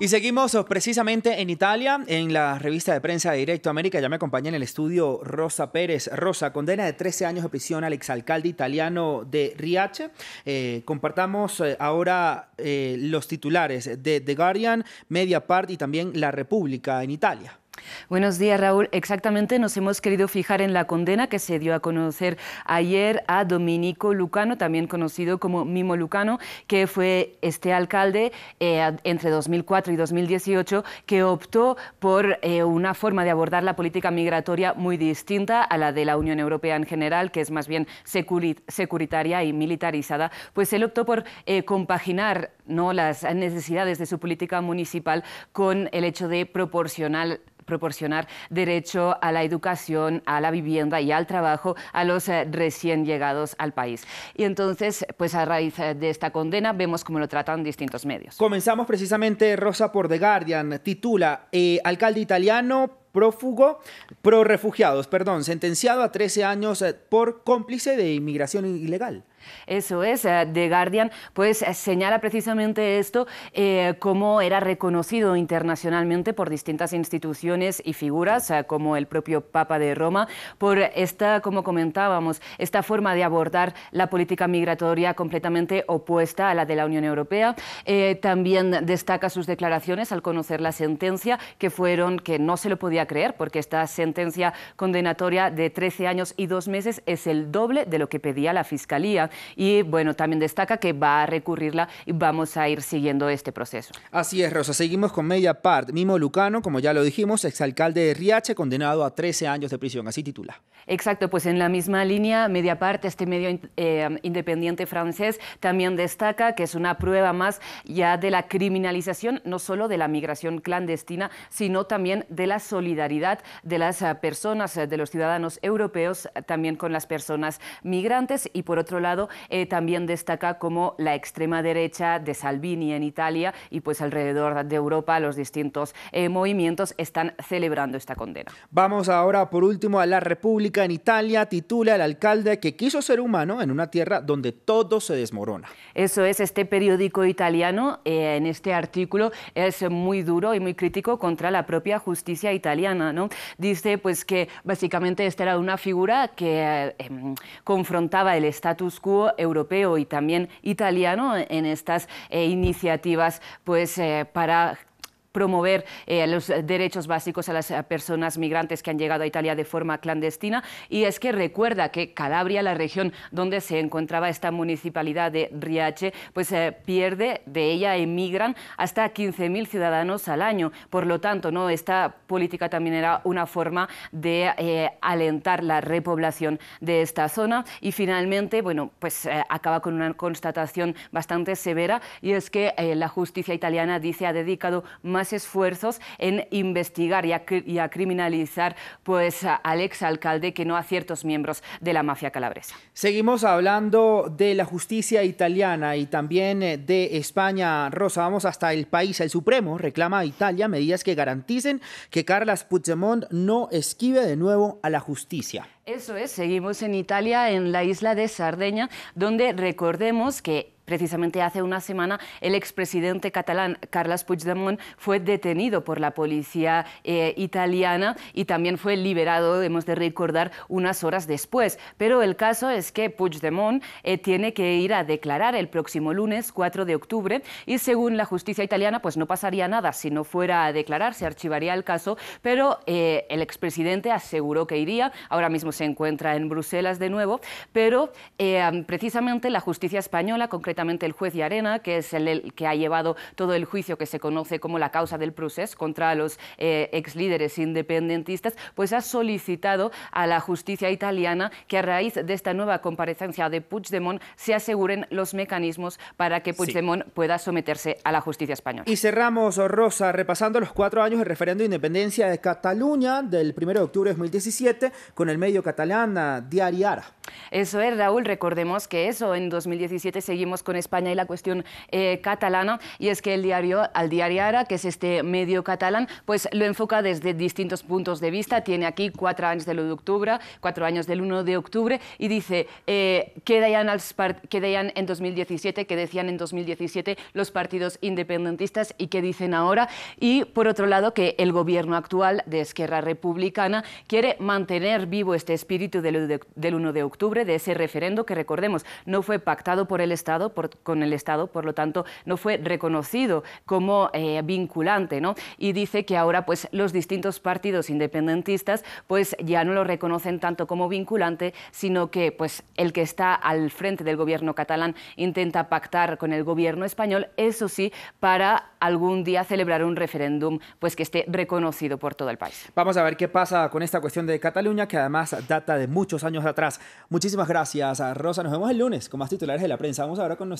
Y seguimos oh, precisamente en Italia, en la revista de prensa de Directo América. Ya me acompaña en el estudio Rosa Pérez. Rosa, condena de 13 años de prisión al exalcalde italiano de Riace. Eh, compartamos eh, ahora eh, los titulares de The Guardian, Part y también La República en Italia. Buenos días, Raúl. Exactamente, nos hemos querido fijar en la condena que se dio a conocer ayer a Dominico Lucano, también conocido como Mimo Lucano, que fue este alcalde eh, entre 2004 y 2018 que optó por eh, una forma de abordar la política migratoria muy distinta a la de la Unión Europea en general, que es más bien securitaria y militarizada. Pues él optó por eh, compaginar ¿no? las necesidades de su política municipal con el hecho de proporcionar proporcionar derecho a la educación, a la vivienda y al trabajo a los eh, recién llegados al país. Y entonces, pues a raíz eh, de esta condena, vemos cómo lo tratan distintos medios. Comenzamos precisamente, Rosa, por The Guardian. Titula, eh, alcalde italiano prófugo, pro refugiados, perdón, sentenciado a 13 años por cómplice de inmigración ilegal. Eso es, eh, The Guardian pues eh, señala precisamente esto, eh, cómo era reconocido internacionalmente por distintas instituciones y figuras, como el propio Papa de Roma, por esta, como comentábamos, esta forma de abordar la política migratoria completamente opuesta a la de la Unión Europea. también destaca sus declaraciones al conocer la sentencia, que fueron que no se lo podía creer, porque esta sentencia condenatoria de 13 años y dos meses es el doble de lo que pedía la Fiscalía y bueno, también destaca que va a recurrirla y vamos a ir siguiendo este proceso. Así es, Rosa, seguimos con media part. Mimo Lucano, como ya lo dijimos, exalcalde de Riache, condenado a 13 años de prisión, así titula. Exacto, pues en la misma línea, media part, este medio eh, independiente francés también destaca que es una prueba más ya de la criminalización, no solo de la migración clandestina, sino también de la solidaridad de las eh, personas, eh, de los ciudadanos europeos, también con las personas migrantes y por otro lado, eh, también destaca como la extrema derecha de Salvini en Italia y pues alrededor de Europa los distintos eh, movimientos están celebrando esta condena. Vamos ahora por último a la República en Italia, titula el alcalde que quiso ser humano en una tierra donde todo se desmorona. Eso es, este periódico italiano eh, en este artículo es muy duro y muy crítico contra la propia justicia italiana, ¿no? Dice pues que básicamente esta era una figura que em, confrontaba el status quo europeo y también italiano en estas eh, iniciativas pues, eh, para promover eh, los derechos básicos a las eh, personas migrantes que han llegado a Italia de forma clandestina. Y es que recuerda que Calabria, la región donde se encontraba esta municipalidad de Riace, pues eh, pierde, de ella emigran hasta 15.000 ciudadanos al año. Por lo tanto, ¿no? esta política también era una forma de alentar la repoblación de esta zona. Y finalmente, bueno, pues acaba con una constatación bastante severa y es que la justicia italiana dice ha dedicado más esfuerzos en investigar y a, criminalizar pues, al exalcalde que no a ciertos miembros de la mafia calabresa. Seguimos hablando de la justicia italiana y también eh, de España. Rosa, vamos hasta el país. El Supremo reclama a Italia medidas que garanticen que Carlos Puigdemont no esquive de nuevo a la justicia. Eso es, seguimos en Italia, en la isla de Sardeña, donde recordemos que Precisamente hace una semana el expresidente catalán Carles Puigdemont fue detenido por la policía eh, italiana y también fue liberado, hemos de recordar, unas horas después. Pero el caso es que Puigdemont eh, tiene que ir a declarar el próximo lunes 4 de octubre y según la justicia italiana pues no pasaría nada si no fuera a declarar, se archivaría el caso, pero eh, el expresidente aseguró que iría, ahora mismo se encuentra en Bruselas de nuevo, pero eh, precisamente la justicia española, concretamente el juez de arena, que es el, que ha llevado todo el juicio que se conoce como la causa del proceso contra los eh, ex líderes independentistas, pues ha solicitado a la justicia italiana que a raíz de esta nueva comparecencia de Puigdemont se aseguren los mecanismos para que Puigdemont pueda someterse a la justicia española. Y cerramos, Rosa, repasando los cuatro años del referendo de independencia de Cataluña del 1 de octubre de 2017 con el medio catalana, Diariara. Eso es, Raúl, recordemos que eso, en 2017 seguimos con España y la cuestión eh, catalana, y es que el diario Al Diariara, que es este medio catalán, pues lo enfoca desde distintos puntos de vista, tiene aquí cuatro años del 1 de octubre, cuatro años del 1 de octubre, y dice eh, que, en 2017, qué decían en 2017 los partidos independentistas y qué dicen ahora, y por otro lado que el gobierno actual de Esquerra Republicana quiere mantener vivo este espíritu del 1 de octubre, de ese referendo que recordemos no fue pactado por el Estado, por, con el Estado, por lo tanto no fue reconocido como eh, vinculante, ¿no? Y dice que ahora pues los distintos partidos independentistas pues ya no lo reconocen tanto como vinculante, sino que pues el que está al frente del gobierno catalán intenta pactar con el gobierno español, eso sí, para algún día celebrar un referéndum pues que esté reconocido por todo el país. Vamos a ver qué pasa con esta cuestión de Cataluña que además data de muchos años atrás. Muchísimas gracias, Rosa. Nos vemos el lunes con más titulares de la prensa. Vamos ahora con